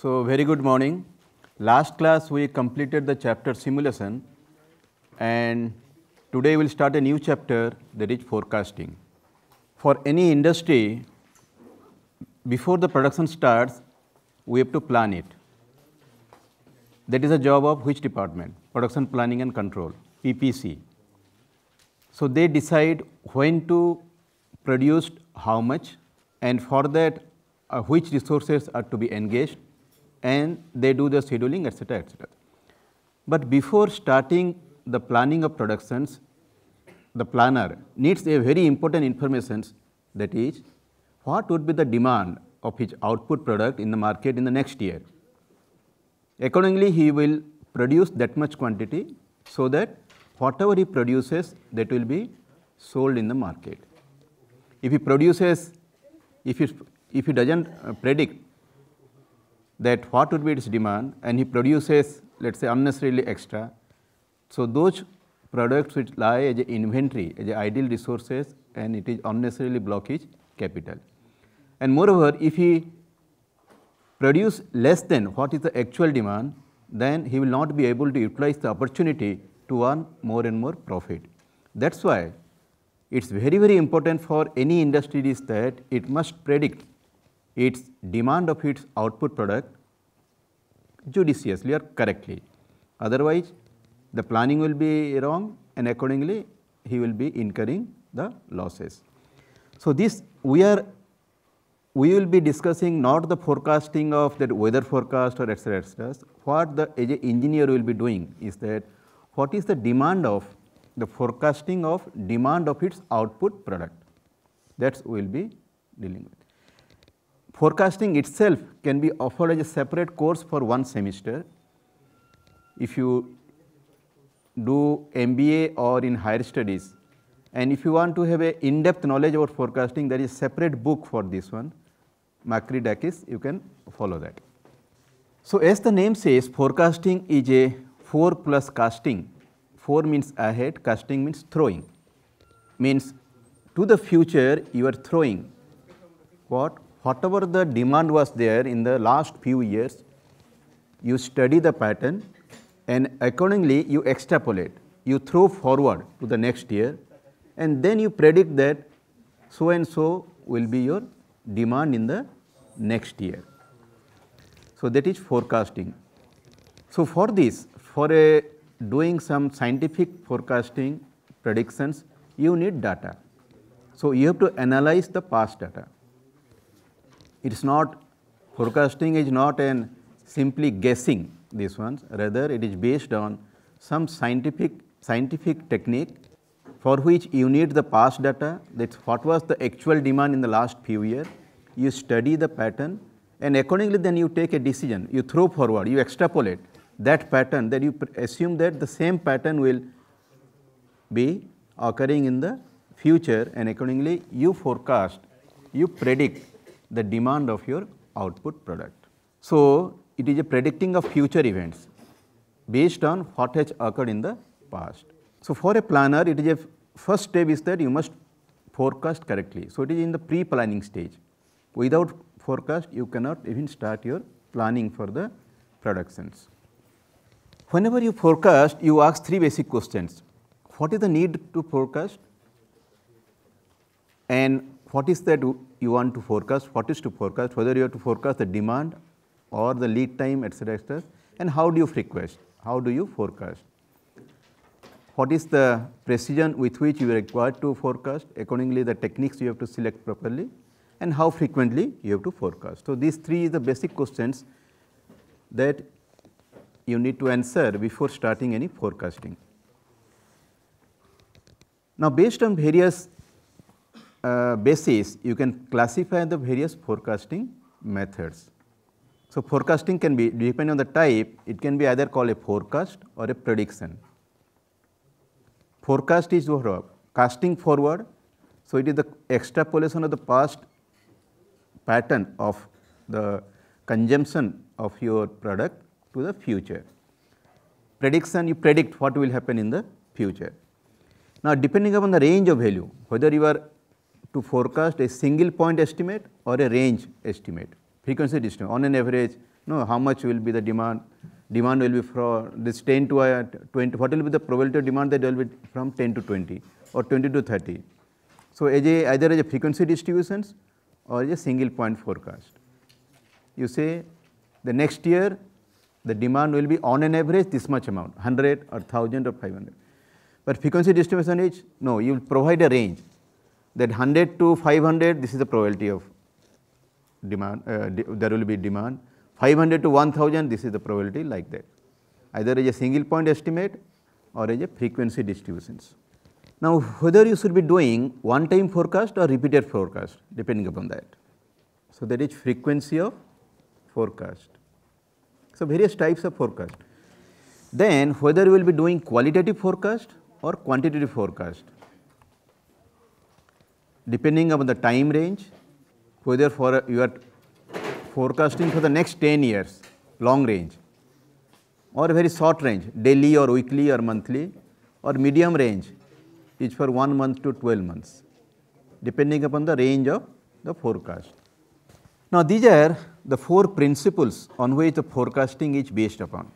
So, very good morning. Last class we completed the chapter simulation and today we will start a new chapter that is forecasting. For any industry, before the production starts, we have to plan it. That is a job of which department? Production Planning and Control, PPC. So they decide when to produce how much and for that uh, which resources are to be engaged and they do the scheduling etc., etc. But before starting the planning of productions, the planner needs a very important information that is what would be the demand of his output product in the market in the next year. Accordingly, he will produce that much quantity so that whatever he produces that will be sold in the market. If he produces, if he, if he does not uh, predict that what would be its demand and he produces let us say unnecessarily extra. So, those products which lie as inventory as idle resources and it is unnecessarily blockage capital. And moreover, if he produce less than what is the actual demand, then he will not be able to utilize the opportunity to earn more and more profit. That is why it is very, very important for any industry is that it must predict its demand of its output product judiciously or correctly. Otherwise, the planning will be wrong and accordingly he will be incurring the losses. So, this we are we will be discussing not the forecasting of that weather forecast or etc. etc. What the as a engineer will be doing is that what is the demand of the forecasting of demand of its output product that we will be dealing with forecasting itself can be offered as a separate course for one semester. If you do MBA or in higher studies and if you want to have a in-depth knowledge about forecasting there is a separate book for this one Makridakis you can follow that. So as the name says forecasting is a 4 plus casting 4 means ahead casting means throwing means to the future you are throwing what whatever the demand was there in the last few years, you study the pattern and accordingly you extrapolate, you throw forward to the next year and then you predict that so and so will be your demand in the next year. So, that is forecasting. So, for this for a doing some scientific forecasting predictions you need data. So, you have to analyze the past data. It is not forecasting is not an simply guessing these ones, rather it is based on some scientific scientific technique for which you need the past data that what was the actual demand in the last few years. You study the pattern and accordingly then you take a decision, you throw forward, you extrapolate that pattern that you assume that the same pattern will be occurring in the future and accordingly you forecast, you predict the demand of your output product. So, it is a predicting of future events based on what has occurred in the past. So, for a planner it is a first step is that you must forecast correctly. So, it is in the pre-planning stage. Without forecast you cannot even start your planning for the productions. Whenever you forecast you ask three basic questions. What is the need to forecast and what is that you want to forecast, what is to forecast, whether you have to forecast the demand or the lead time, etc., etc., and how do you request, how do you forecast. What is the precision with which you are required to forecast, accordingly the techniques you have to select properly, and how frequently you have to forecast. So, these three is the basic questions that you need to answer before starting any forecasting. Now, based on various uh, basis, you can classify the various forecasting methods. So, forecasting can be depending on the type, it can be either called a forecast or a prediction. Forecast is what? Casting forward. So, it is the extrapolation of the past pattern of the consumption of your product to the future. Prediction, you predict what will happen in the future. Now, depending upon the range of value, whether you are to forecast a single point estimate or a range estimate, frequency distribution On an average, you know, how much will be the demand? Demand will be from this 10 to uh, 20. What will be the probability of demand that will be from 10 to 20 or 20 to 30? So, as a, either as a frequency distributions or as a single point forecast. You say the next year the demand will be on an average this much amount 100 or 1000 or 500. But frequency distribution is no, you will provide a range that 100 to 500 this is the probability of demand uh, de there will be demand 500 to 1000 this is the probability like that either as a single point estimate or as a frequency distributions. Now whether you should be doing one time forecast or repeated forecast depending upon that. So that is frequency of forecast. So various types of forecast. Then whether you will be doing qualitative forecast or quantitative forecast depending upon the time range, whether for you are forecasting for the next 10 years, long range, or very short range, daily or weekly or monthly, or medium range is for 1 month to 12 months, depending upon the range of the forecast. Now, these are the four principles on which the forecasting is based upon.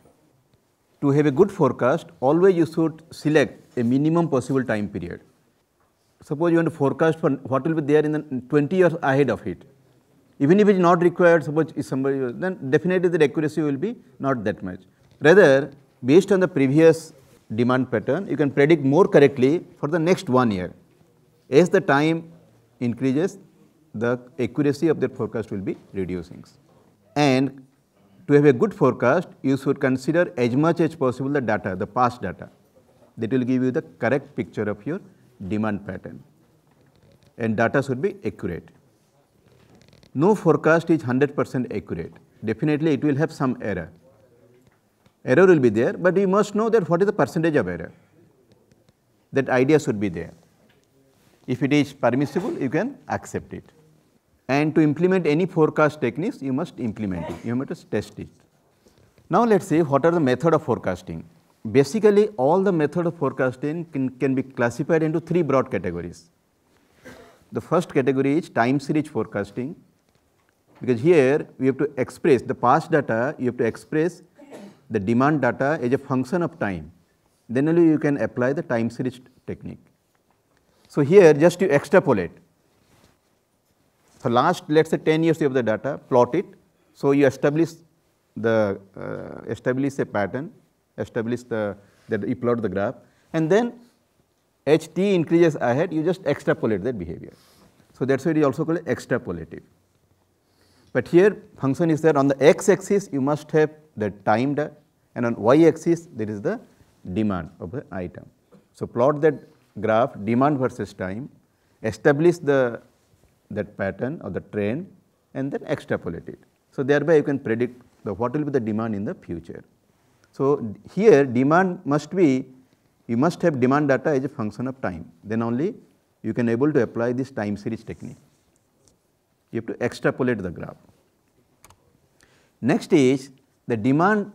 To have a good forecast, always you should select a minimum possible time period suppose you want to forecast for what will be there in the 20 years ahead of it. Even if it is not required, suppose if somebody, then definitely the accuracy will be not that much. Rather, based on the previous demand pattern, you can predict more correctly for the next one year. As the time increases, the accuracy of that forecast will be reducing. And to have a good forecast, you should consider as much as possible the data, the past data. That will give you the correct picture of your demand pattern and data should be accurate. No forecast is 100 percent accurate, definitely it will have some error. Error will be there, but you must know that what is the percentage of error. That idea should be there. If it is permissible, you can accept it. And to implement any forecast techniques, you must implement it, you must test it. Now let us see what are the method of forecasting basically all the method of forecasting can, can be classified into three broad categories. The first category is time series forecasting because here we have to express the past data, you have to express the demand data as a function of time. Then only you can apply the time series technique. So here just you extrapolate. For last let us say 10 years you have the data, plot it. So you establish the uh, establish a pattern establish the, that you plot the graph. And then ht increases ahead, you just extrapolate that behavior. So that's why it is also called extrapolative. But here function is there on the x-axis you must have the time and on y-axis there is the demand of the item. So plot that graph demand versus time, establish the that pattern or the trend and then extrapolate it. So thereby you can predict the, what will be the demand in the future. So, here demand must be, you must have demand data as a function of time, then only you can able to apply this time series technique. You have to extrapolate the graph. Next is the demand,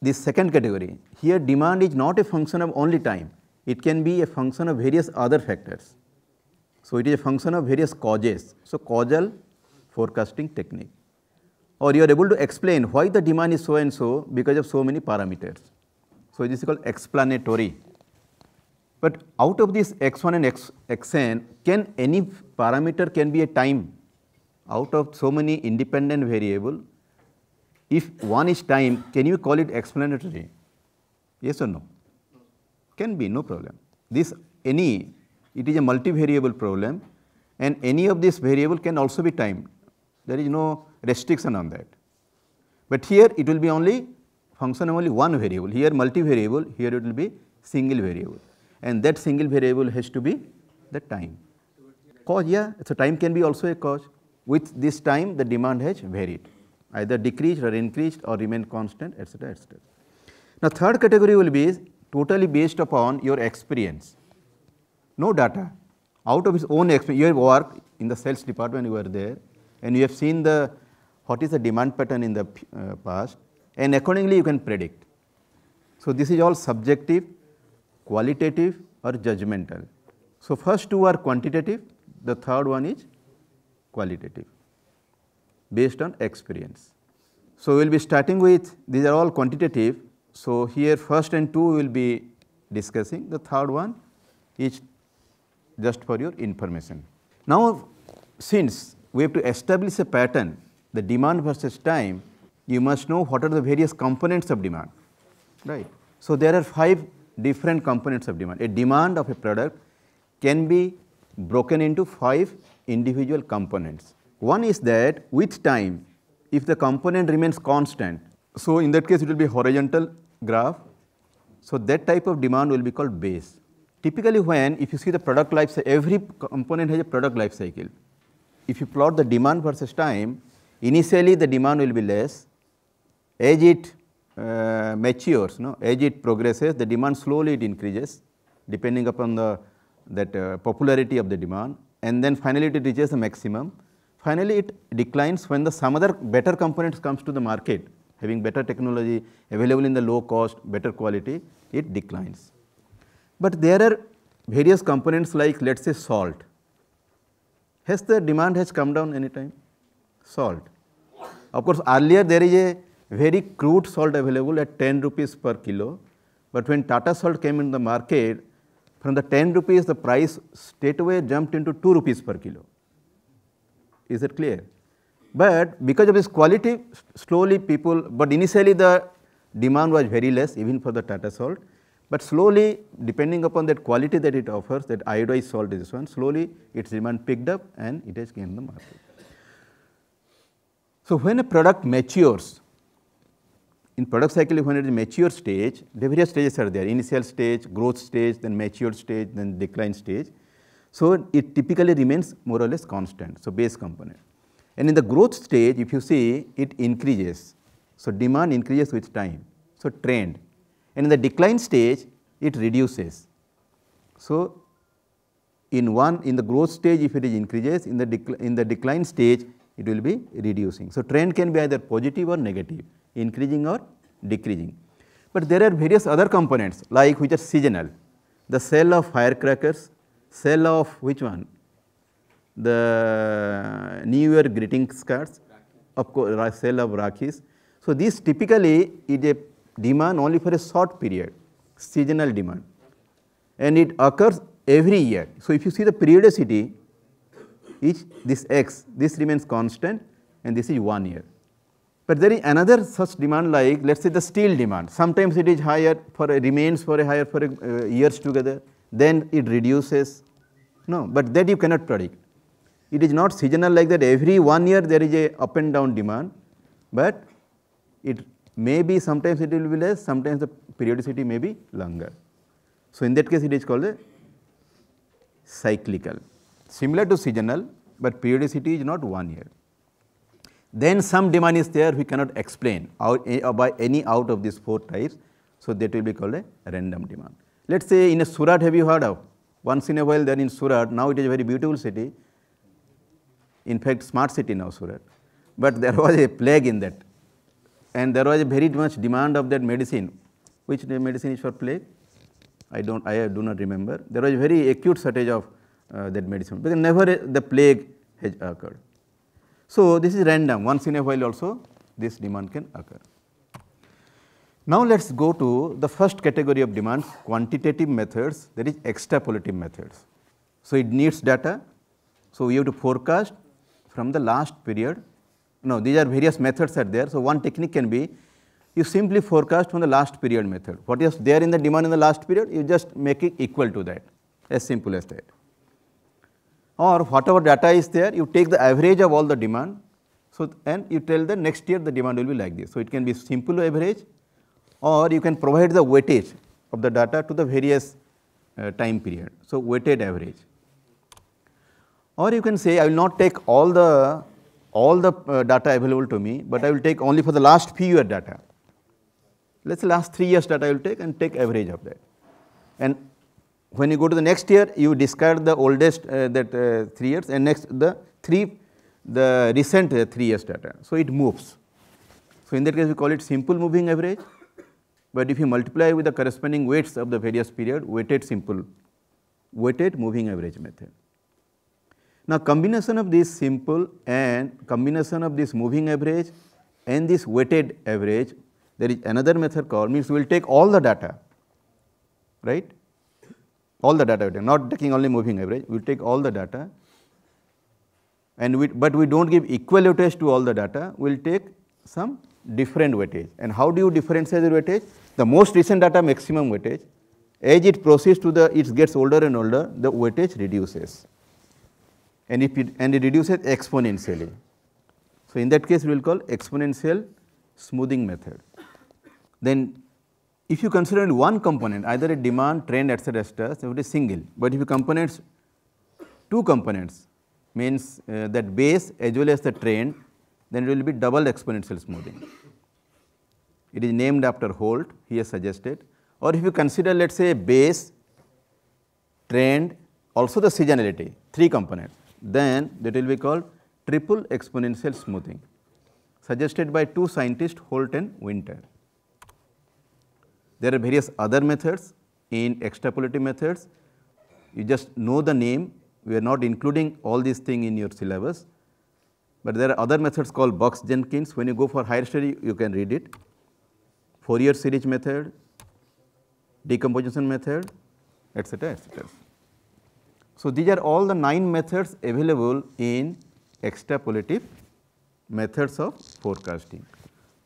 this second category. Here demand is not a function of only time, it can be a function of various other factors. So, it is a function of various causes. So, causal forecasting technique or you are able to explain why the demand is so and so because of so many parameters. So, this is called explanatory. But out of this x1 and x, xn, can any parameter can be a time out of so many independent variable. If one is time, can you call it explanatory? Yes or no? Can be, no problem. This any, it is a multivariable problem and any of this variable can also be timed. There is no restriction on that. But here it will be only function of only one variable, here multivariable, here it will be single variable and that single variable has to be the time. Cause, yeah, so time can be also a cause. With this time the demand has varied, either decreased or increased or remained constant etc. etc. Now third category will be totally based upon your experience, no data. Out of his own experience, you have worked in the sales department you were there and you have seen the what is the demand pattern in the uh, past, and accordingly you can predict. So this is all subjective, qualitative or judgmental. So first two are quantitative, the third one is qualitative based on experience. So we will be starting with these are all quantitative. So here first and two we will be discussing, the third one is just for your information. Now since we have to establish a pattern the demand versus time, you must know what are the various components of demand, right. So, there are 5 different components of demand. A demand of a product can be broken into 5 individual components. One is that with time, if the component remains constant, so in that case it will be horizontal graph. So, that type of demand will be called base. Typically when if you see the product life every component has a product life cycle. If you plot the demand versus time, Initially, the demand will be less. As it uh, matures, no? as it progresses, the demand slowly it increases depending upon the that uh, popularity of the demand and then finally it reaches the maximum. Finally, it declines when the some other better components comes to the market having better technology available in the low cost, better quality, it declines. But there are various components like let us say salt. Has the demand has come down any time? salt. Of course, earlier there is a very crude salt available at 10 rupees per kilo, but when Tata salt came in the market, from the 10 rupees the price straight away jumped into 2 rupees per kilo. Is it clear? But because of this quality, slowly people, but initially the demand was very less even for the Tata salt. But slowly, depending upon that quality that it offers, that iodized salt is one, slowly its demand picked up and it has gained the market. So, when a product matures, in product cycle when it is mature stage, the various stages are there, initial stage, growth stage, then mature stage, then decline stage. So, it typically remains more or less constant, so base component. And in the growth stage, if you see, it increases. So, demand increases with time, so trend. And in the decline stage, it reduces. So, in one, in the growth stage, if it is increases, in the, in the decline stage, it will be reducing. So, trend can be either positive or negative, increasing or decreasing. But there are various other components like which are seasonal, the sale of firecrackers, sale of which one? The New Year greeting cards, of course, sale of Rakhis. So, this typically is a demand only for a short period, seasonal demand and it occurs every year. So, if you see the periodicity, each this x, this remains constant and this is 1 year. But there is another such demand like let us say the steel demand. Sometimes it is higher for a, remains for a higher for a, uh, years together, then it reduces. No, but that you cannot predict. It is not seasonal like that. Every one year there is a up and down demand, but it may be sometimes it will be less, sometimes the periodicity may be longer. So in that case it is called a cyclical similar to seasonal, but periodicity is not one year. Then some demand is there we cannot explain out, uh, by any out of these four types. So, that will be called a random demand. Let us say in a Surat have you heard of? Once in a while then in Surat, now it is a very beautiful city, in fact smart city now Surat. But there was a plague in that and there was a very much demand of that medicine. Which medicine is for plague? I, don't, I do not remember. There was a very acute shortage of uh, that medicine because never the plague has occurred. So, this is random once in a while also this demand can occur. Now, let us go to the first category of demands quantitative methods that is extrapolative methods. So, it needs data. So, we have to forecast from the last period. No, these are various methods are there. So, one technique can be you simply forecast from the last period method. What is there in the demand in the last period, you just make it equal to that as simple as that or whatever data is there, you take the average of all the demand. So, and you tell the next year the demand will be like this. So, it can be simple average or you can provide the weightage of the data to the various uh, time period. So, weighted average or you can say I will not take all the all the uh, data available to me, but I will take only for the last few year data. Let us say last 3 years data I will take and take average of that and when you go to the next year, you discard the oldest uh, that uh, 3 years and next the 3, the recent uh, 3 years data. So, it moves. So, in that case we call it simple moving average, but if you multiply with the corresponding weights of the various period, weighted simple, weighted moving average method. Now, combination of this simple and combination of this moving average and this weighted average, there is another method called means we will take all the data, right all the data we not taking only moving average, we take all the data and we, but we do not give equal weightage to all the data, we will take some different weightage. And how do you differentiate the weightage? The most recent data maximum weightage, as it proceeds to the, it gets older and older, the weightage reduces and, if it, and it reduces exponentially. So, in that case we will call exponential smoothing method. Then if you consider only one component, either a demand, trend, etc., etc., it is single. But if you components, two components, means uh, that base as well as the trend, then it will be double exponential smoothing. It is named after Holt, he has suggested. Or if you consider, let us say, base, trend, also the seasonality, three components, then that will be called triple exponential smoothing, suggested by two scientists, Holt and Winter. There are various other methods in extrapolative methods. You just know the name, we are not including all these things in your syllabus. But there are other methods called Box-Jenkins. When you go for higher study, you can read it. Fourier series method, decomposition method, etc., etc. So, these are all the 9 methods available in extrapolative methods of forecasting.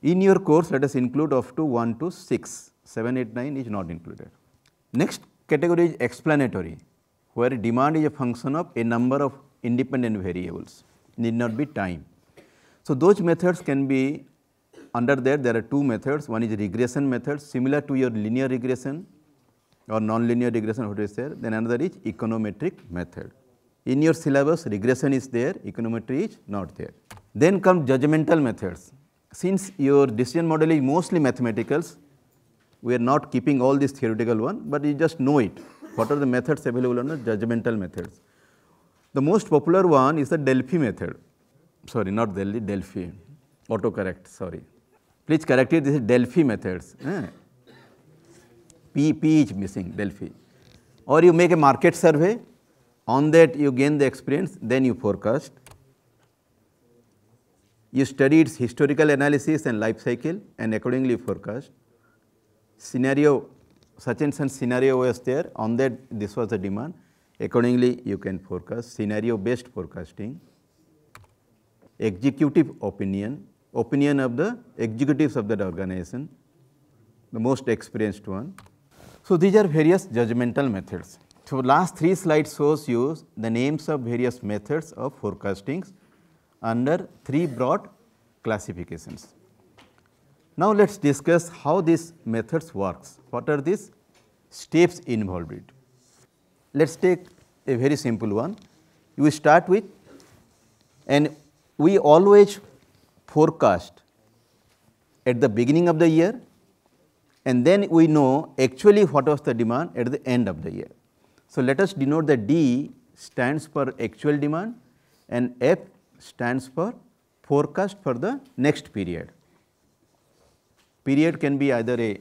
In your course, let us include of to 1 to 6. 789 is not included. Next category is explanatory, where demand is a function of a number of independent variables, need not be time. So, those methods can be under there, there are two methods, one is regression method similar to your linear regression or non-linear regression what is there, then another is econometric method. In your syllabus regression is there, econometry is not there. Then come judgmental methods. Since your decision model is mostly mathematicals, we are not keeping all these theoretical one, but you just know it. What are the methods available on the judgmental methods? The most popular one is the Delphi method. Sorry, not Delphi, Delphi. Autocorrect, sorry. Please correct it, this is Delphi methods. Eh? P, P is missing, Delphi. Or you make a market survey, on that you gain the experience, then you forecast. You study its historical analysis and life cycle and accordingly forecast scenario, such and such scenario was there, on that this was the demand. Accordingly, you can forecast scenario based forecasting, executive opinion, opinion of the executives of that organization, the most experienced one. So, these are various judgmental methods. So, last three slides shows you the names of various methods of forecastings under three broad classifications. Now, let us discuss how these methods works, what are these steps involved in. Let us take a very simple one, you start with and we always forecast at the beginning of the year and then we know actually what was the demand at the end of the year. So, let us denote the D stands for actual demand and F stands for forecast for the next period. Period can be either a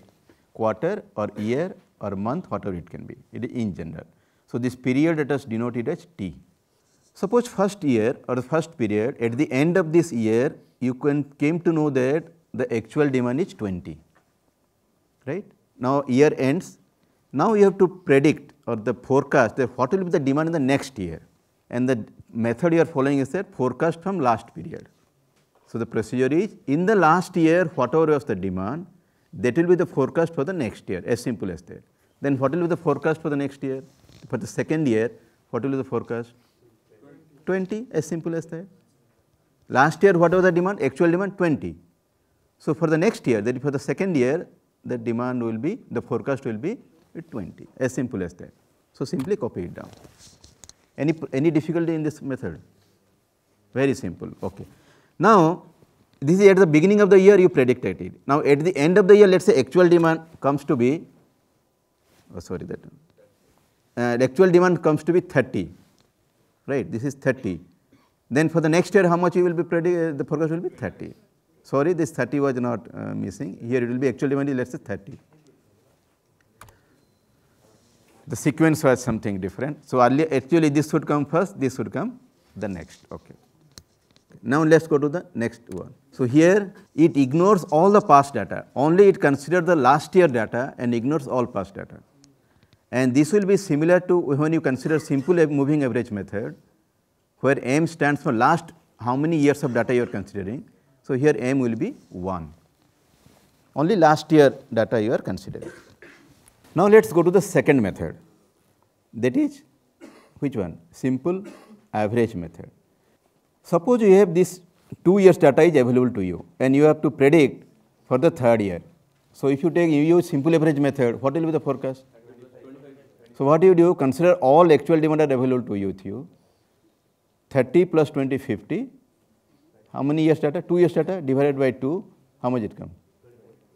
quarter or year or month, whatever it can be, it in general. So, this period let us denote it as T. Suppose first year or the first period at the end of this year you can came to know that the actual demand is 20, right. Now, year ends, now you have to predict or the forecast that what will be the demand in the next year and the method you are following is that forecast from last period. So, the procedure is in the last year whatever was the demand that will be the forecast for the next year as simple as that. Then what will be the forecast for the next year? For the second year what will be the forecast? 20, as simple as that. Last year what was the demand? Actual demand 20. So, for the next year that for the second year the demand will be the forecast will be 20 as simple as that. So, simply copy it down. Any, any difficulty in this method? Very simple, okay. Now, this is at the beginning of the year you predicted it. Now, at the end of the year, let us say actual demand comes to be, oh sorry that, uh, actual demand comes to be 30, right, this is 30. Then for the next year, how much you will be predict, uh, the forecast will be 30. Sorry, this 30 was not uh, missing, here it will be actual demand is let us say 30. The sequence was something different. So, earlier actually this would come first, this would come the next. Okay. Now let us go to the next one. So here it ignores all the past data, only it considers the last year data and ignores all past data. And this will be similar to when you consider simple moving average method where m stands for last how many years of data you are considering. So here m will be 1, only last year data you are considering. Now let us go to the second method that is which one? Simple average method. Suppose you have this 2 years data is available to you and you have to predict for the third year. So, if you take you use simple average method, what will be the forecast? So, what do you do? Consider all actual demand available to you with you. 30 plus 20, 50. How many years data? 2 years data divided by 2. How much it come?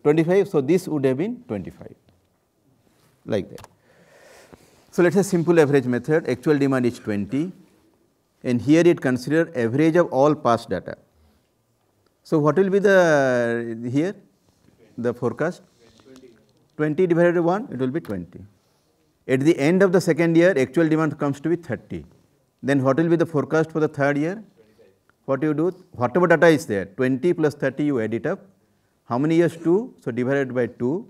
25. So, this would have been 25 like that. So, let us say simple average method actual demand is 20 and here it consider average of all past data. So, what will be the here the forecast 20, divided by 1 it will be 20. At the end of the second year actual demand comes to be 30. Then what will be the forecast for the third year? 25. What you do whatever data is there 20 plus 30 you add it up how many years 2 so divided by 2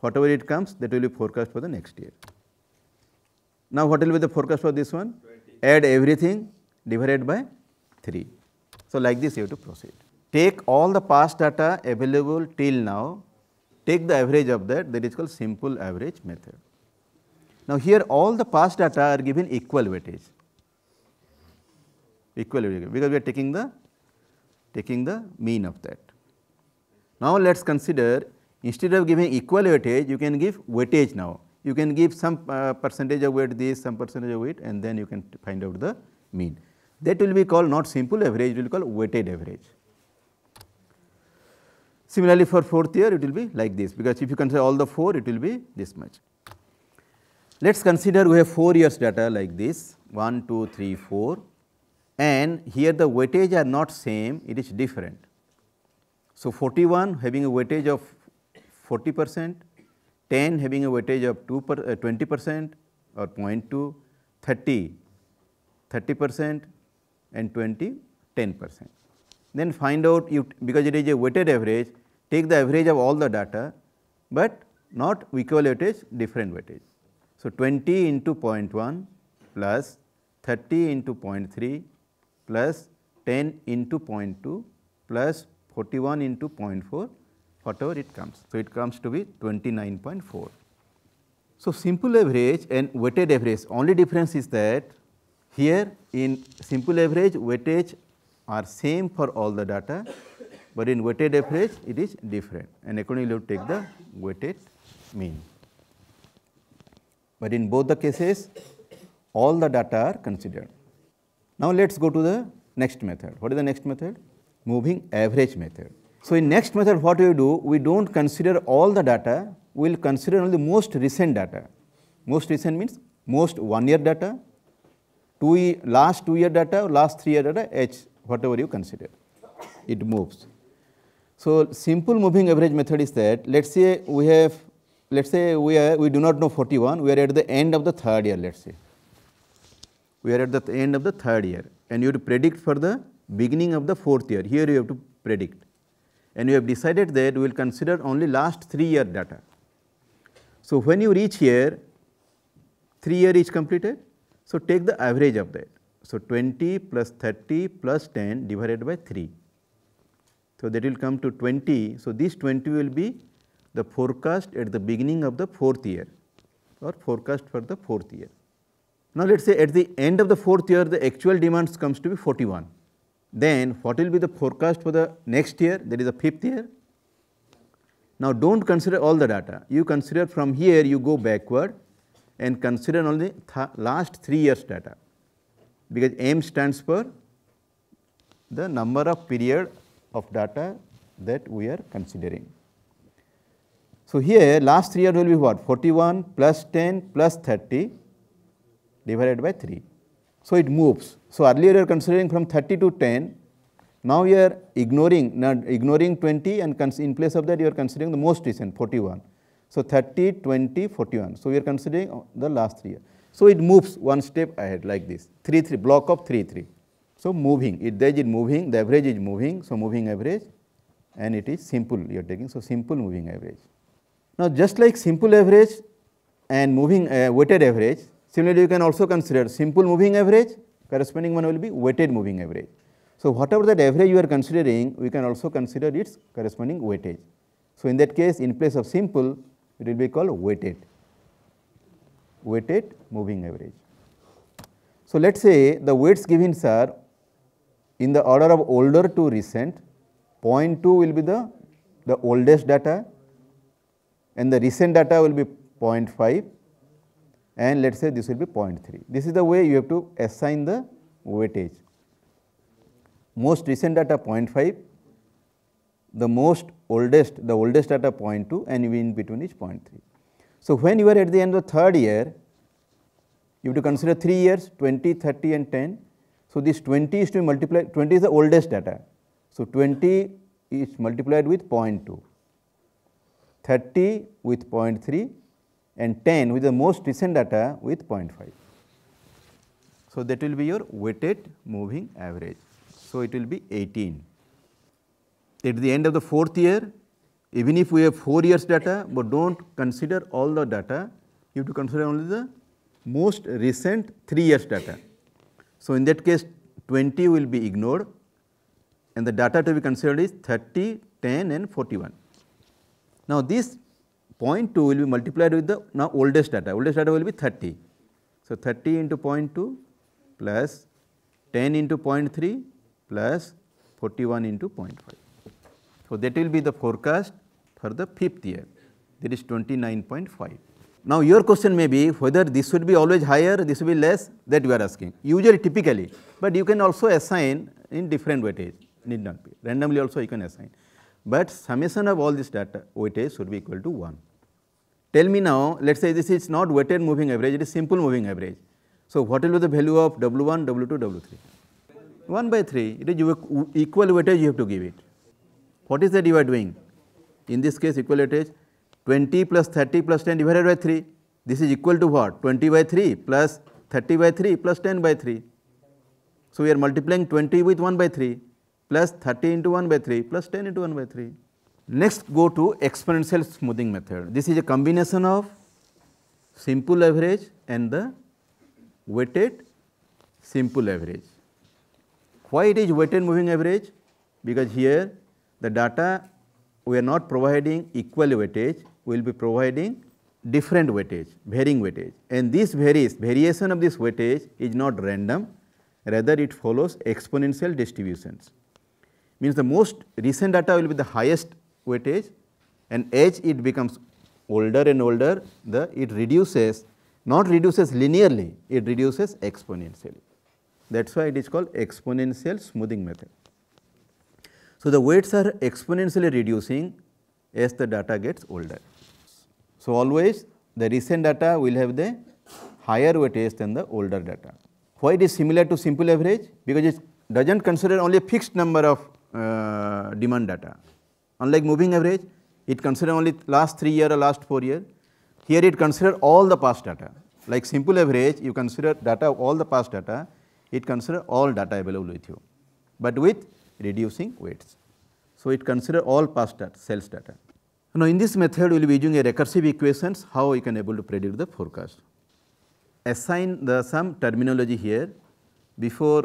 whatever it comes that will be forecast for the next year. Now what will be the forecast for this one? add everything, divided by 3. So, like this you have to proceed. Take all the past data available till now, take the average of that, that is called simple average method. Now, here all the past data are given equal weightage, equal weightage because we are taking the taking the mean of that. Now, let us consider instead of giving equal weightage, you can give weightage now you can give some uh, percentage of weight this, some percentage of weight and then you can find out the mean. That will be called not simple average, it will be called weighted average. Similarly, for fourth year it will be like this because if you consider all the four it will be this much. Let us consider we have 4 years data like this 1, 2, 3, 4 and here the weightage are not same it is different. So, 41 having a weightage of 40 percent 10 having a weightage of 2 per, uh, 20 percent or 0.2, 30, 30 percent and 20, 10 percent. Then find out you, because it is a weighted average, take the average of all the data, but not equal weightage, different weightage. So, 20 into 0.1 plus 30 into 0.3 plus 10 into 0.2 plus 41 into 0.4 whatever it comes. So, it comes to be 29.4. So, simple average and weighted average only difference is that here in simple average weightage are same for all the data, but in weighted average it is different and accordingly you take the weighted mean. But in both the cases all the data are considered. Now, let us go to the next method. What is the next method? Moving average method. So, in next method what we do, we do not consider all the data, we will consider only the most recent data. Most recent means most one year data, two year, last two year data, last three year data, H whatever you consider, it moves. So, simple moving average method is that let us say we have let us say we are we do not know 41, we are at the end of the third year let us say. We are at the end of the third year and you have to predict for the beginning of the fourth year, here you have to predict and you have decided that we will consider only last 3 year data. So, when you reach here 3 year is completed. So, take the average of that. So, 20 plus 30 plus 10 divided by 3. So, that will come to 20. So, this 20 will be the forecast at the beginning of the fourth year or forecast for the fourth year. Now, let us say at the end of the fourth year the actual demands comes to be 41 then what will be the forecast for the next year that is the fifth year. Now do not consider all the data, you consider from here you go backward and consider only th last 3 years data because M stands for the number of period of data that we are considering. So here last 3 years will be what 41 plus 10 plus 30 divided by 3 so, it moves. So, earlier you are considering from 30 to 10, now you are ignoring, not ignoring 20 and in place of that you are considering the most recent 41. So, 30, 20, 41. So, we are considering the last three years. So, it moves one step ahead like this 3, 3, block of 3, 3. So, moving, it is moving, the average is moving. So, moving average and it is simple you are taking. So, simple moving average. Now, just like simple average and moving uh, weighted average, Similarly, you can also consider simple moving average, corresponding one will be weighted moving average. So, whatever that average you are considering, we can also consider its corresponding weightage. So, in that case, in place of simple, it will be called weighted, weighted moving average. So, let us say the weights given are in the order of older to recent, 0.2 will be the, the oldest data and the recent data will be 0.5 and let us say this will be 0.3. This is the way you have to assign the weightage. Most recent data 0.5, the most oldest, the oldest data 0.2 and in between is 0.3. So, when you are at the end of the third year, you have to consider 3 years 20, 30 and 10. So, this 20 is to be multiplied. 20 is the oldest data. So, 20 is multiplied with 0.2, 30 with 0.3 and 10 with the most recent data with 0.5. So, that will be your weighted moving average. So, it will be 18. At the end of the fourth year, even if we have 4 years data, but do not consider all the data, you have to consider only the most recent 3 years data. So, in that case 20 will be ignored and the data to be considered is 30, 10 and 41. Now, this 0.2 will be multiplied with the now oldest data, oldest data will be 30. So, 30 into 0.2 plus 10 into 0.3 plus 41 into 0.5. So, that will be the forecast for the fifth year that is 29.5. Now, your question may be whether this would be always higher, this will be less that we are asking usually typically, but you can also assign in different weightage need not be randomly also you can assign, but summation of all this data weightage should be equal to 1. Tell me now, let us say this is not weighted moving average, it is simple moving average. So, what will be the value of W1, W2, W3? 1 by 3, it is equal weightage you have to give it. What is that you are doing? In this case, equal weightage 20 plus 30 plus 10 divided by 3. This is equal to what? 20 by 3 plus 30 by 3 plus 10 by 3. So, we are multiplying 20 with 1 by 3 plus 30 into 1 by 3 plus 10 into 1 by 3. Next go to exponential smoothing method. This is a combination of simple average and the weighted simple average. Why it is weighted moving average? Because here the data we are not providing equal weightage, we will be providing different weightage, varying weightage and this varies, variation of this weightage is not random, rather it follows exponential distributions. Means the most recent data will be the highest weightage and as it becomes older and older, the it reduces, not reduces linearly, it reduces exponentially. That is why it is called exponential smoothing method. So, the weights are exponentially reducing as the data gets older. So, always the recent data will have the higher weightage than the older data. Why it is similar to simple average? Because it does not consider only a fixed number of uh, demand data. Unlike moving average, it consider only last 3 year or last 4 year. Here it consider all the past data. Like simple average, you consider data all the past data, it consider all data available with you, but with reducing weights. So it consider all past data, sales data. Now in this method, we will be using a recursive equations, how you can able to predict the forecast. Assign the some terminology here before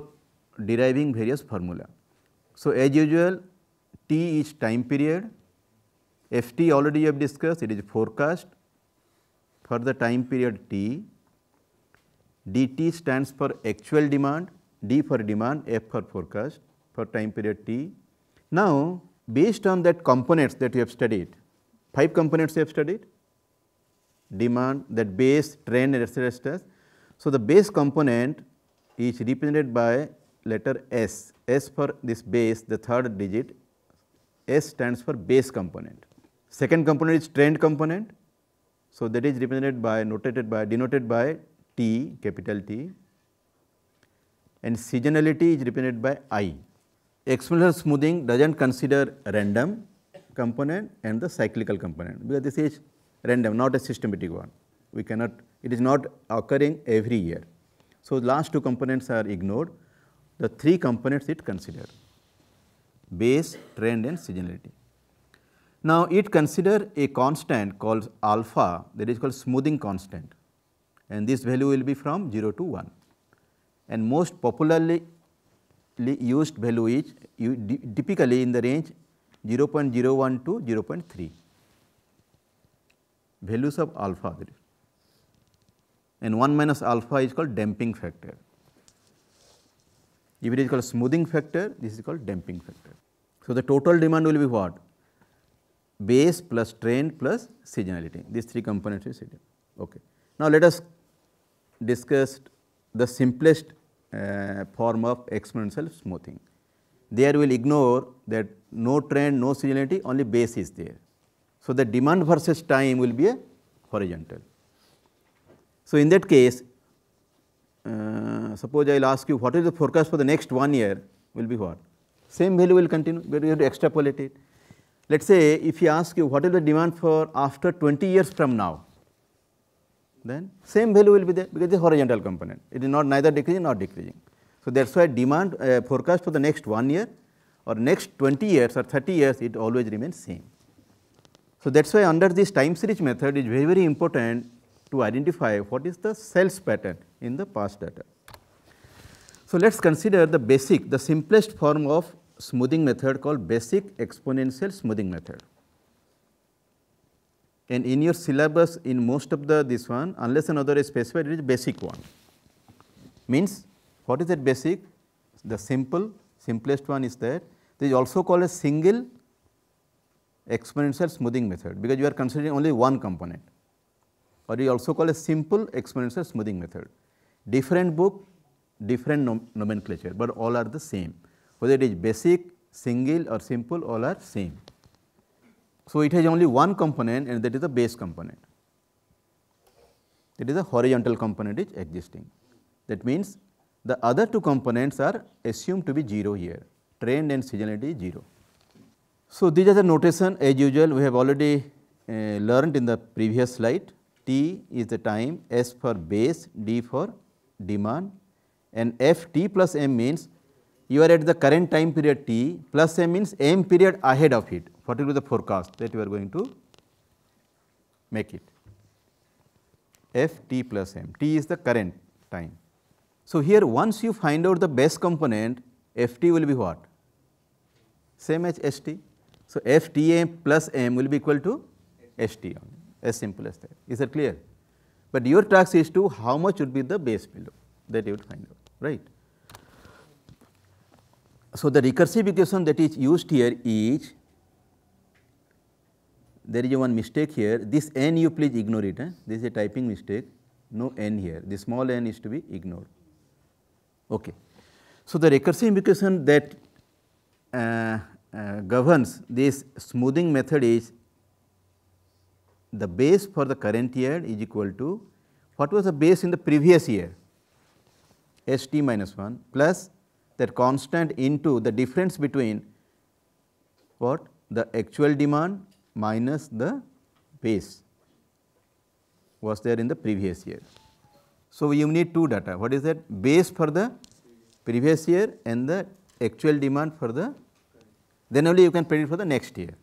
deriving various formula. So as usual, T is time period, Ft already you have discussed, it is forecast for the time period T, Dt stands for actual demand, D for demand, F for forecast for time period T. Now, based on that components that you have studied, five components you have studied, demand, that base, trend, etc. etc. So, the base component is represented by letter S, S for this base, the third digit S stands for base component. Second component is trend component. So, that is represented by notated by denoted by T capital T and seasonality is represented by I. Exponential smoothing does not consider random component and the cyclical component because this is random not a systematic one. We cannot it is not occurring every year. So, last two components are ignored the three components it considered base, trend and seasonality. Now, it consider a constant called alpha that is called smoothing constant and this value will be from 0 to 1 and most popularly used value is typically in the range 0.01 to 0.3 values of alpha and 1 minus alpha is called damping factor. If it is called smoothing factor, this is called damping factor. So, the total demand will be what? Base plus trend plus seasonality. These three components we see. Okay. Now, let us discuss the simplest uh, form of exponential smoothing. There we will ignore that no trend, no seasonality, only base is there. So, the demand versus time will be a horizontal. So, in that case uh, suppose I will ask you what is the forecast for the next one year will be what? Same value will continue, but you have to extrapolate it. Let us say if he asks you what is the demand for after 20 years from now, then same value will be there because the horizontal component. It is not neither decreasing nor decreasing. So, that is why demand uh, forecast for the next 1 year or next 20 years or 30 years it always remains same. So, that is why under this time series method it is very very important to identify what is the sales pattern in the past data. So, let us consider the basic, the simplest form of smoothing method called basic exponential smoothing method. And in your syllabus in most of the this one unless another is specified it is basic one. Means what is that basic? The simple simplest one is that this is also called a single exponential smoothing method because you are considering only one component or we also call a simple exponential smoothing method. Different book, different nom nomenclature, but all are the same. Whether it is basic, single or simple, all are same. So, it has only one component and that is the base component. That is the horizontal component is existing. That means, the other two components are assumed to be 0 here, trend and seasonality 0. So, these are the notation as usual we have already uh, learned in the previous slide t is the time, s for base, d for demand and f t plus m means you are at the current time period t plus m means m period ahead of it particularly the forecast that you are going to make it f t plus m t is the current time. So, here once you find out the base component f t will be what same as s t. So, f t m plus m will be equal to s t only as simple as that. Is that clear? But your task is to how much would be the base below that you would find out, right? So, the recursive equation that is used here is there is one mistake here this n you please ignore it eh? this is a typing mistake no n here the small n is to be ignored. Okay. So, the recursive equation that uh, uh, governs this smoothing method is the base for the current year is equal to what was the base in the previous year st minus 1 plus that constant into the difference between what the actual demand minus the base was there in the previous year. So, you need two data what is that base for the previous year and the actual demand for the then only you can predict for the next year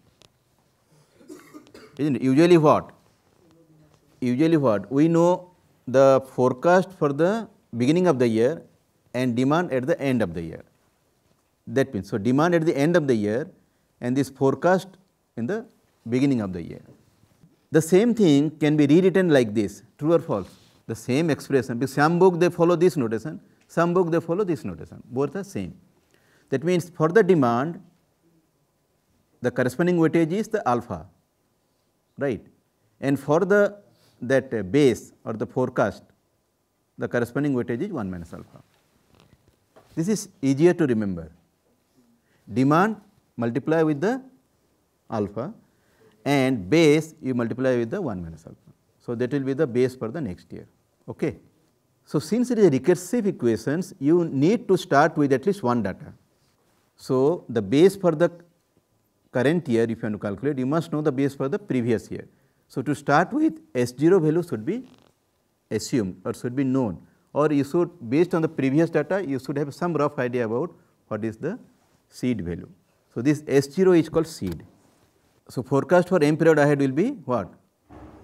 isn't it? Usually what? Usually what? We know the forecast for the beginning of the year and demand at the end of the year. That means, so demand at the end of the year and this forecast in the beginning of the year. The same thing can be rewritten like this, true or false? The same expression, because some book they follow this notation, some book they follow this notation, both are same. That means for the demand, the corresponding weightage is the alpha right. And for the that base or the forecast, the corresponding weightage is 1 minus alpha. This is easier to remember. Demand multiply with the alpha and base you multiply with the 1 minus alpha. So, that will be the base for the next year. Okay. So, since it is recursive equations, you need to start with at least one data. So, the base for the current year if you want to calculate, you must know the base for the previous year. So, to start with S0 value should be assumed or should be known or you should based on the previous data you should have some rough idea about what is the seed value. So, this S0 is called seed. So, forecast for m period ahead will be what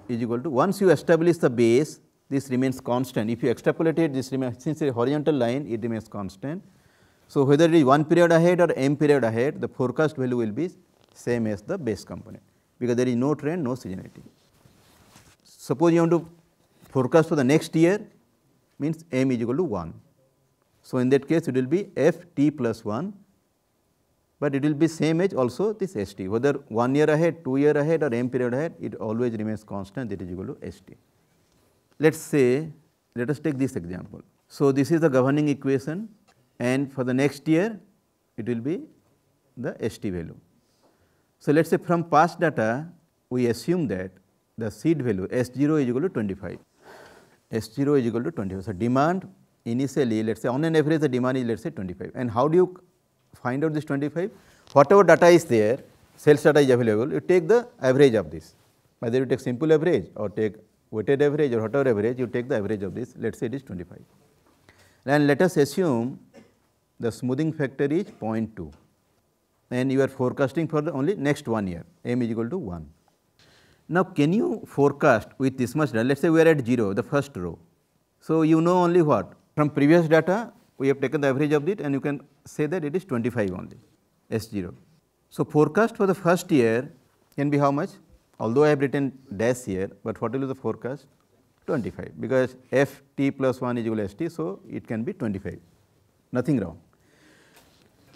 is equal to once you establish the base this remains constant if you extrapolate it this remains since a horizontal line it remains constant. So, whether it is 1 period ahead or m period ahead the forecast value will be same as the base component because there is no trend, no seasonality. Suppose you want to forecast for the next year means m is equal to 1. So, in that case it will be f t plus 1, but it will be same as also this s t whether 1 year ahead, 2 year ahead or m period ahead it always remains constant that is equal to s t. Let us say let us take this example. So, this is the governing equation and for the next year it will be the s t value. So, let us say from past data, we assume that the seed value S0 is equal to 25. S0 is equal to 25. So, demand initially, let us say on an average, the demand is let us say 25. And how do you find out this 25? Whatever data is there, sales data is available, you take the average of this. Whether you take simple average or take weighted average or whatever average, you take the average of this, let us say it is 25. And let us assume the smoothing factor is 0.2 and you are forecasting for the only next one year, m is equal to 1. Now, can you forecast with this much data? Let us say we are at 0, the first row. So, you know only what? From previous data, we have taken the average of it and you can say that it is 25 only, S0. So, forecast for the first year can be how much? Although I have written dash here, but what will be the forecast? 25 because f t plus 1 is equal to s t. So, it can be 25, nothing wrong.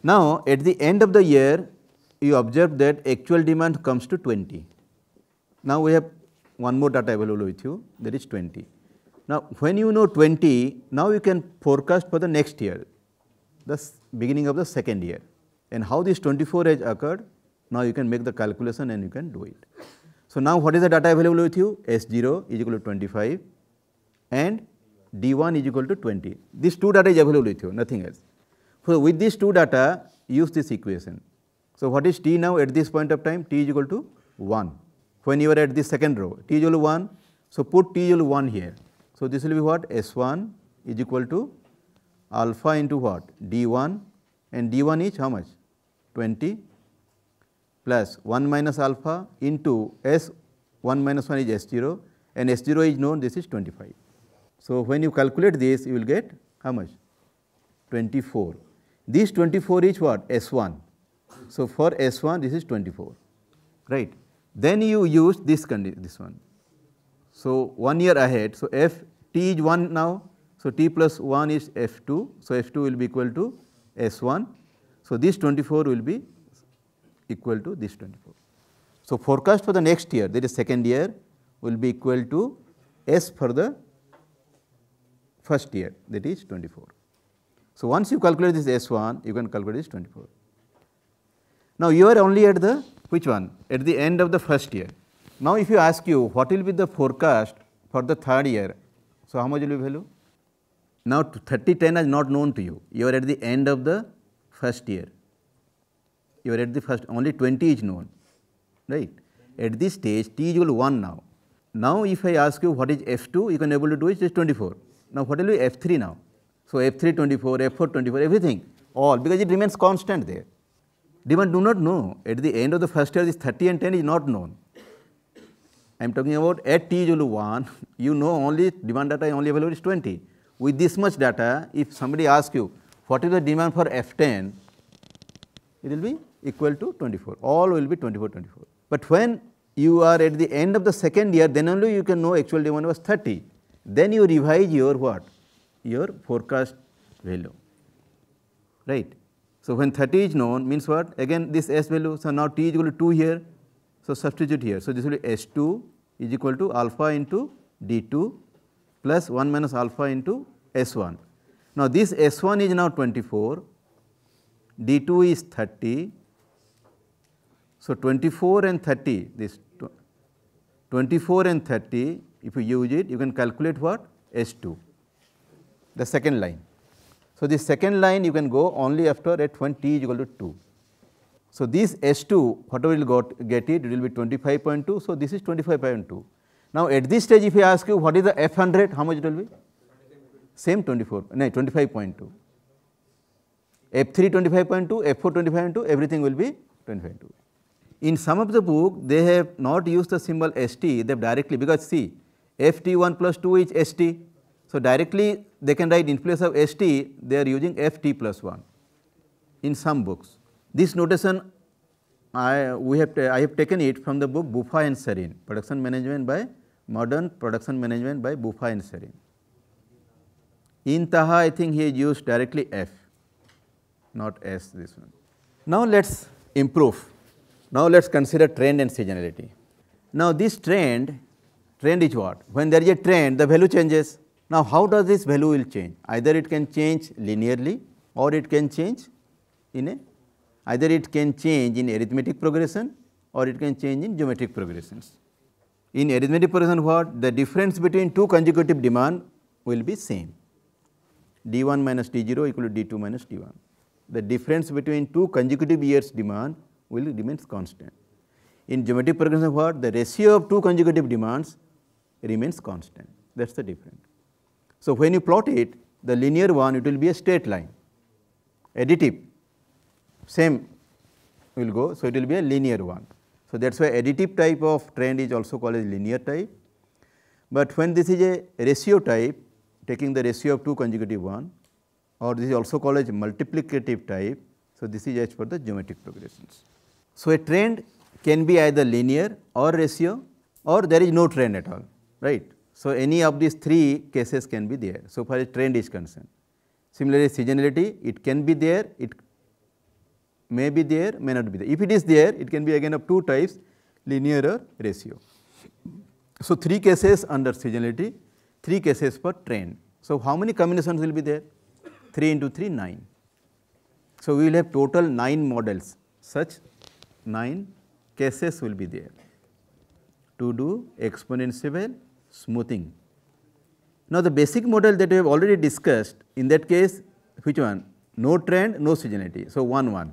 Now, at the end of the year, you observe that actual demand comes to 20. Now, we have one more data available with you, that is 20. Now, when you know 20, now you can forecast for the next year, the beginning of the second year. And how this 24 has occurred, now you can make the calculation and you can do it. So, now what is the data available with you? S0 is equal to 25 and D1 is equal to 20. These two data is available with you, nothing else. So, with these two data use this equation. So, what is t now at this point of time? t is equal to 1. When you are at this second row, t is equal to 1. So, put t is equal to 1 here. So, this will be what? S1 is equal to alpha into what? D1 and D1 is how much? 20 plus 1 minus alpha into S 1 minus 1 is S0 and S0 is known this is 25. So, when you calculate this you will get how much? 24. These 24 is what? S1. So for S1, this is 24, right? Then you use this condition, this one. So one year ahead, so F, T is 1 now, so T plus 1 is F2, so F2 will be equal to S1. So this 24 will be equal to this 24. So forecast for the next year, that is second year, will be equal to S for the first year, that is 24. So, once you calculate this S1, you can calculate this 24. Now, you are only at the which one? At the end of the first year. Now, if you ask you what will be the forecast for the third year, so how much will you value? Now, 3010 is not known to you, you are at the end of the first year. You are at the first, only 20 is known, right? At this stage, t is equal to 1 now. Now, if I ask you what is F2, you can able to do it is 24. Now, what will be F3 now? So, F324, F424, everything, all, because it remains constant there. Demand do not know. At the end of the first year, this 30 and 10 is not known. I am talking about at t equal to 1, you know only demand data only available is 20. With this much data, if somebody asks you, what is the demand for F10, it will be equal to 24, all will be 24, 24. But when you are at the end of the second year, then only you can know actual demand was 30. Then you revise your what? your forecast value, right. So, when 30 is known means what again this S value, so now t is equal to 2 here, so substitute here. So, this will be S2 is equal to alpha into D2 plus 1 minus alpha into S1. Now, this S1 is now 24, D2 is 30. So, 24 and 30 this 24 and 30 if you use it you can calculate what S2 the second line. So, the second line you can go only after at when t is equal to 2. So, this S2 whatever you got get it it will be 25.2. So, this is 25.2. Now, at this stage if I ask you what is the F100 how much it will be? Same 24 no 25.2. F3 25.2, F4 25.2 everything will be 25.2. In some of the book they have not used the symbol ST they have directly because see FT1 plus 2 is ST. So, directly they can write in place of st, they are using ft plus 1 in some books. This notation I, we have, I have taken it from the book Buffa and Serin, Production Management by Modern Production Management by Buffa and Serin. In Taha, I think he used directly F, not S this one. Now let us improve. Now let us consider trend and seasonality. Now this trend, trend is what? When there is a trend, the value changes. Now, how does this value will change? Either it can change linearly or it can change in a either it can change in arithmetic progression or it can change in geometric progressions. In arithmetic progression what the difference between two consecutive demand will be same d1 minus d0 equal to d2 minus d1. The difference between two consecutive years demand will remains constant. In geometric progression what the ratio of two consecutive demands remains constant that is the difference. So, when you plot it, the linear one, it will be a straight line. Additive, same will go, so it will be a linear one. So, that is why additive type of trend is also called as linear type. But when this is a ratio type, taking the ratio of two consecutive one, or this is also called as multiplicative type, so this is as for the geometric progressions. So, a trend can be either linear or ratio or there is no trend at all, right. So, any of these three cases can be there, so far as trend is concerned. Similarly, seasonality, it can be there, it may be there, may not be there. If it is there, it can be again of two types, linear or ratio. So, three cases under seasonality, three cases for trend. So, how many combinations will be there? 3 into 3, 9. So, we will have total 9 models, such 9 cases will be there to do exponential smoothing. Now, the basic model that we have already discussed in that case which one? No trend, no seasonality. So, 1 1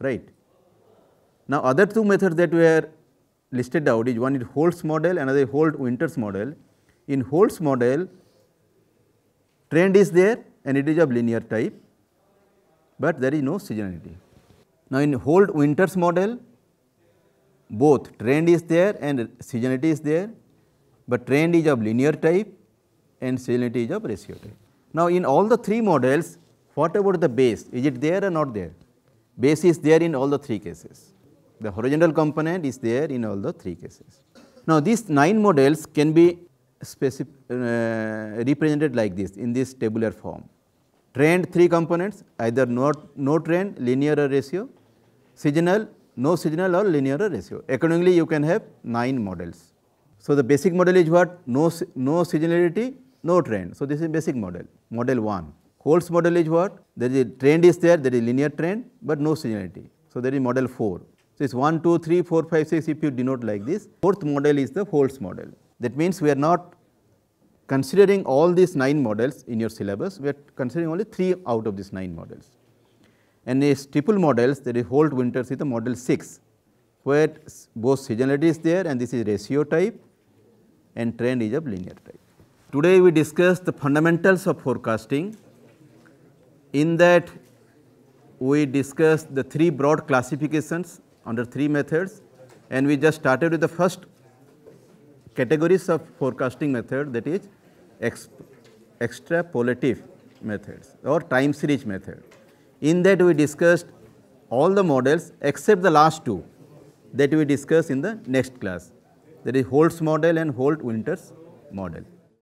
right. Now, other two methods that were listed out is one is Holt's model another Holt Winters model. In Holt's model trend is there and it is of linear type, but there is no seasonality. Now, in Holt Winters model both trend is there and seasonality is there but trend is of linear type and salinity is of ratio type. Now, in all the three models, what about the base? Is it there or not there? Base is there in all the three cases. The horizontal component is there in all the three cases. Now, these nine models can be uh, represented like this in this tabular form. Trend three components either not, no trend, linear or ratio, seasonal, no seasonal or linear or ratio. Accordingly, you can have nine models. So, the basic model is what? No, no seasonality, no trend. So, this is basic model, model 1. Holt's model is what? There is a trend is there, there is linear trend, but no seasonality. So, there is model 4. So, it is 1, 2, 3, 4, 5, 6 if you denote like this. Fourth model is the Holt's model. That means we are not considering all these 9 models in your syllabus, we are considering only 3 out of these 9 models. And the triple models, there is Holt Winters is the model 6, where both seasonality is there and this is ratio type and trend is of linear type. Today we discuss the fundamentals of forecasting. In that we discuss the three broad classifications under three methods and we just started with the first categories of forecasting method that is extrapolative methods or time series method. In that we discussed all the models except the last two that we discuss in the next class. There is Holt's model and Holt-Winters model.